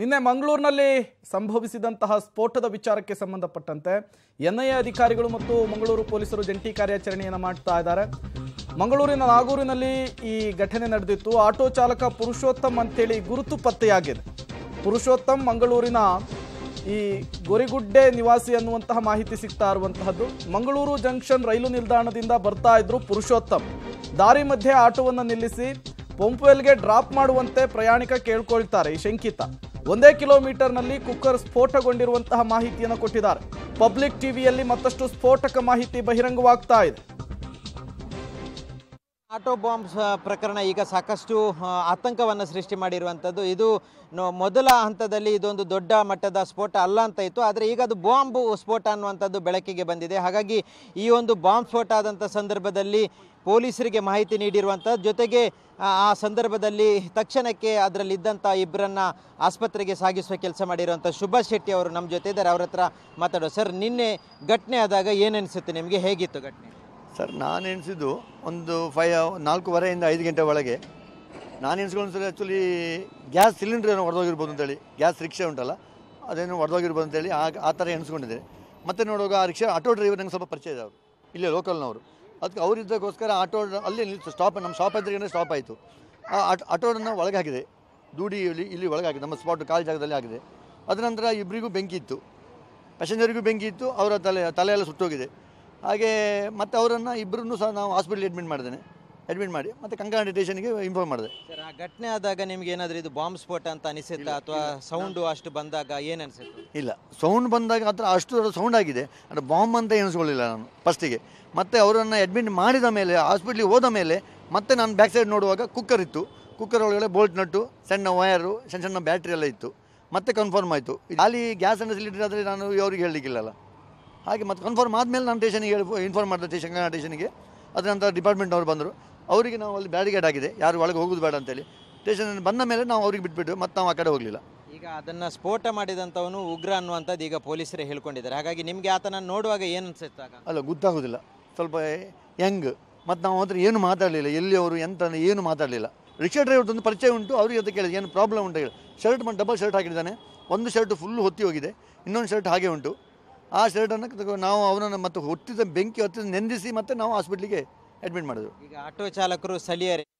ನಿನ್ನೆ ಮಂಗಳೂರಿನಲ್ಲಿ ಸಂಭವಿಸಿದಂತಹ ಸ್ಫೋಟದ ವಿಚಾರಕ್ಕೆ ಸಂಬಂಧಪಟ್ಟಂತೆ ಎನ್ಐಎ ಅಧಿಕಾರಿಗಳು ಮತ್ತು ಮಂಗಳೂರು ಪೊಲೀಸರು ಜಂಟಿ ಕಾರ್ಯಾಚರಣೆಯನ್ನು ಮಾಡ್ತಾ ಇದ್ದಾರೆ ಮಂಗಳೂರಿನ ನಾಗೂರಿನಲ್ಲಿ ಈ ಘಟನೆ ನಡೆದಿತ್ತು ಆಟೋ ಚಾಲಕ ಪುರುಷೋತ್ತಮ್ ಅಂತೇಳಿ ಗುರುತು ಪತ್ತೆಯಾಗಿದೆ ಪುರುಷೋತ್ತಮ್ ಮಂಗಳೂರಿನ ಈ ಗೊರಿಗುಡ್ಡೆ ನಿವಾಸಿ ಅನ್ನುವಂತಹ ಮಾಹಿತಿ ಸಿಗ್ತಾ ಇರುವಂತಹದ್ದು ಮಂಗಳೂರು ಜಂಕ್ಷನ್ ರೈಲು ನಿಲ್ದಾಣದಿಂದ ಬರ್ತಾ ಇದ್ರು ಪುರುಷೋತ್ತಮ್ ದಾರಿ ಮಧ್ಯೆ ಆಟೋವನ್ನು ನಿಲ್ಲಿಸಿ ಪೊಂಪುವೆಲ್ಗೆ ಡ್ರಾಪ್ ಮಾಡುವಂತೆ ಪ್ರಯಾಣಿಕ ಕೇಳ್ಕೊಳ್ತಾರೆ ಈ ಶಂಕಿತ ಒಂದೇ ಕಿಲೋಮೀಟರ್ನಲ್ಲಿ ಕುಕ್ಕರ್ ಸ್ಫೋಟಗೊಂಡಿರುವಂತಹ ಮಾಹಿತಿಯನ್ನು ಕೊಟ್ಟಿದ್ದಾರೆ ಪಬ್ಲಿಕ್ ಟಿವಿಯಲ್ಲಿ ಮತ್ತಷ್ಟು ಸ್ಫೋಟಕ ಮಾಹಿತಿ ಬಹಿರಂಗವಾಗ್ತಾ ಇದೆ ಆಟೋ ಬಾಂಬ್ ಪ್ರಕರಣ ಈಗ ಸಾಕಷ್ಟು ಆತಂಕವನ್ನು ಸೃಷ್ಟಿ ಮಾಡಿರುವಂಥದ್ದು ಇದು ಮೊದಲ ಹಂತದಲ್ಲಿ ಇದೊಂದು ದೊಡ್ಡ ಮಟ್ಟದ ಸ್ಫೋಟ ಅಲ್ಲ ಅಂತ ಇತ್ತು ಆದರೆ ಈಗ ಅದು ಬಾಂಬ್ ಸ್ಫೋಟ ಅನ್ನುವಂಥದ್ದು ಬೆಳಕಿಗೆ ಬಂದಿದೆ ಹಾಗಾಗಿ ಈ ಒಂದು ಬಾಂಬ್ ಸ್ಫೋಟ ಆದಂಥ ಸಂದರ್ಭದಲ್ಲಿ ಪೊಲೀಸರಿಗೆ ಮಾಹಿತಿ ನೀಡಿರುವಂಥದ್ದು ಜೊತೆಗೆ ಆ ಸಂದರ್ಭದಲ್ಲಿ ತಕ್ಷಣಕ್ಕೆ ಅದರಲ್ಲಿದ್ದಂಥ ಇಬ್ಬರನ್ನು ಆಸ್ಪತ್ರೆಗೆ ಸಾಗಿಸುವ ಕೆಲಸ ಮಾಡಿರುವಂಥ ಶುಭ ಶೆಟ್ಟಿ ಅವರು ನಮ್ಮ ಜೊತೆ ಇದ್ದಾರೆ ಅವರ ಹತ್ರ ಮಾತಾಡೋ ಸರ್ ನಿನ್ನೆ ಘಟನೆ ಆದಾಗ ಏನನಿಸುತ್ತೆ ನಿಮಗೆ ಹೇಗಿತ್ತು ಘಟನೆ ಸರ್ ನಾನು ಎಣಿಸಿದ್ದು ಒಂದು ಫೈ ನಾಲ್ಕೂವರೆಯಿಂದ ಐದು ಗಂಟೆ ಒಳಗೆ ನಾನು ಎಣಿಸ್ಕೊಂಡು ಸರ್ ಆ್ಯಕ್ಚುಲಿ ಗ್ಯಾಸ್ ಸಿಲಿಂಡರ್ ಏನೋ ಹೊಡೆದೋಗಿರ್ಬೋದು ಅಂತೇಳಿ ಗ್ಯಾಸ್ ರಿಕ್ಷಾ ಉಂಟಲ್ಲ ಅದೇನೋ ಹೊಡೆದೋಗಿರ್ಬೋದು ಅಂತೇಳಿ ಆ ಆ ಥರ ಎಣಿಸ್ಕೊಂಡಿದ್ದೆ ಮತ್ತು ನೋಡುವಾಗ ಆ ರಿಕ್ಷಾ ಆಟೋ ಡ್ರೈವರ್ ನಂಗೆ ಸ್ವಲ್ಪ ಪರಿಚಯ ಇದೆ ಅವರು ಇಲ್ಲೇ ಲೋಕಲ್ನವರು ಅದಕ್ಕೆ ಅವರಿದ್ದಕ್ಕೋಸ್ಕರ ಆಟೋ ಅಲ್ಲಿ ನಿಲ್ತು ಸ್ಟಾಪ್ ನಮ್ಮ ಶಾಪ್ ಎದುರುಗಡೆ ಸ್ಟಾಪ್ ಆಯಿತು ಆ ಆಟೋನ ಒಳಗೆ ಹಾಕಿದೆ ದೂಡಿ ಇಲ್ಲಿ ಇಲ್ಲಿ ಒಳಗಾಗಿದೆ ನಮ್ಮ ಸ್ಪಾಟ್ ಖಾಲಿ ಜಾಗದಲ್ಲಿ ಆಗಿದೆ ಅದರ ನಂತರ ಇಬ್ಬರಿಗೂ ಬೆಂಕಿ ಇತ್ತು ಪ್ಯಾಸೆಂಜರಿಗೂ ಬೆಂಕಿ ಇತ್ತು ಅವರ ತಲೆ ತಲೆಯೆಲ್ಲ ಸುಟ್ಟೋಗಿದೆ ಹಾಗೆ ಮತ್ತೆ ಅವರನ್ನು ಇಬ್ಬರನ್ನು ಸಹ ನಾವು ಹಾಸ್ಪಿಟ್ಲಿಗೆ ಅಡ್ಮಿಟ್ ಮಾಡಿದ್ದೇನೆ ಅಡ್ಮಿಟ್ ಮಾಡಿ ಮತ್ತೆ ಕಂಕಣ ಸ್ಟೇಷನ್ಗೆ ಇನ್ಫಾರ್ಮ್ ಮಾಡಿದೆ ಸರ್ ಆ ಘಟನೆ ಆದಾಗ ನಿಮ್ಗೆ ಏನಾದರೂ ಇದು ಬಾಂಬ್ ಸ್ಫೋಟ ಅಂತ ಅನಿಸುತ್ತಾ ಅಥವಾ ಸೌಂಡು ಅಷ್ಟು ಬಂದಾಗ ಏನು ಇಲ್ಲ ಸೌಂಡ್ ಬಂದಾಗ ಮಾತ್ರ ಅಷ್ಟು ಸೌಂಡ್ ಆಗಿದೆ ಅಂದರೆ ಬಾಂಬ್ ಅಂತ ಎನಿಸ್ಕೊಳ್ಳಿಲ್ಲ ನಾನು ಫಸ್ಟಿಗೆ ಮತ್ತೆ ಅವರನ್ನು ಅಡ್ಮಿಟ್ ಮಾಡಿದ ಮೇಲೆ ಹಾಸ್ಪಿಟ್ಲಿಗೆ ಹೋದ ಮೇಲೆ ಮತ್ತೆ ನಾನು ಬ್ಯಾಕ್ ಸೈಡ್ ನೋಡುವಾಗ ಕುಕ್ಕರ್ ಇತ್ತು ಕುಕ್ಕರ್ ಒಳಗಡೆ ಬೋಲ್ಟ್ ನಟ್ಟು ಸಣ್ಣ ವಯರು ಸಣ್ಣ ಸಣ್ಣ ಬ್ಯಾಟ್ರಿ ಎಲ್ಲ ಇತ್ತು ಮತ್ತೆ ಕನ್ಫರ್ಮ್ ಆಯಿತು ಅಲ್ಲಿ ಗ್ಯಾಸ್ ಅನ್ನು ಸಿಲಿಂಡರ್ ಆದರೆ ನಾನು ಅವ್ರಿಗೆ ಹೇಳಲಿಕ್ಕಿಲ್ಲಲ್ಲ ಹಾಗೆ ಮತ್ತು ಕನ್ಫರ್ಮ್ ಆದಮೇಲೆ ನಾನು ಟೇಷನ್ಗೆ ಹೇಳಿ ಇನ್ಫಾರ್ಮ್ ಮಾಡಿದೆ ಟೇಷನ್ ಕನ್ನಡ ಟೇಷನ್ಗೆ ಅದರ ನಂತರ ಡಿಪಾರ್ಟ್ಮೆಂಟ್ನವ್ರು ಬಂದರು ಅವರಿಗೆ ನಾವು ಅಲ್ಲಿ ಬ್ಯಾರಿಗೇಡ್ ಆಗಿದೆ ಯಾರು ಒಳಗೆ ಹೋಗೋದು ಬೇಡ ಅಂತೇಳಿ ಟೇಷನ್ ಬಂದ ಮೇಲೆ ನಾವು ಅವ್ರಿಗೆ ಬಿಟ್ಬಿಟ್ಟು ಮತ್ತೆ ನಾವು ಆ ಕಡೆ ಹೋಗಲಿಲ್ಲ ಈಗ ಅದನ್ನು ಸ್ಫೋಟ ಮಾಡಿದಂಥವನು ಉಗ್ರ ಅನ್ನುವಂಥದ್ದು ಈಗ ಪೊಲೀಸರೇ ಹೇಳ್ಕೊಂಡಿದ್ದಾರೆ ಹಾಗಾಗಿ ನಿಮಗೆ ಆತನ ನೋಡುವಾಗ ಏನು ಅನಿಸುತ್ತೆ ಅಲ್ಲ ಗೊತ್ತಾಗೋದಿಲ್ಲ ಸ್ವಲ್ಪ ಯಂಗ್ ಮತ್ತು ನಾವು ಹತ್ರ ಏನು ಮಾತಾಡಲಿಲ್ಲ ಎಲ್ಲಿ ಅವರು ಎಂತ ಏನು ಮಾತಾಡಲಿಲ್ಲ ರಿಕ್ಷಾ ಒಂದು ಪರಿಚಯ ಉಂಟು ಅವ್ರಿಗೆ ಅದಕ್ಕೆ ಕೇಳಿದೆ ಏನು ಪ್ರಾಬ್ಲಮ್ ಉಂಟು ಹೇಳಿ ಶರ್ಟ್ ಡಬಲ್ ಶರ್ಟ್ ಹಾಕಿದ್ದಾನೆ ಒಂದು ಶರ್ಟ್ ಫುಲ್ ಹೊತ್ತಿ ಹೋಗಿದೆ ಇನ್ನೊಂದು ಶರ್ಟ್ ಹಾಗೆ ಉಂಟು ಆ ಶರ್ಟನ್ನು ನಾವು ಅವನನ್ನು ಮತ್ತೆ ಹೊತ್ತಿದ ಬೆಂಕಿ ಹೊತ್ತಿದ ನೆಂದಿಸಿ ಮತ್ತೆ ನಾವು ಹಾಸ್ಪಿಟ್ಲಿಗೆ ಅಡ್ಮಿಟ್ ಮಾಡಿದ್ರು ಈಗ ಆಟೋ ಚಾಲಕರು ಸ್ಥಳೀಯರೇ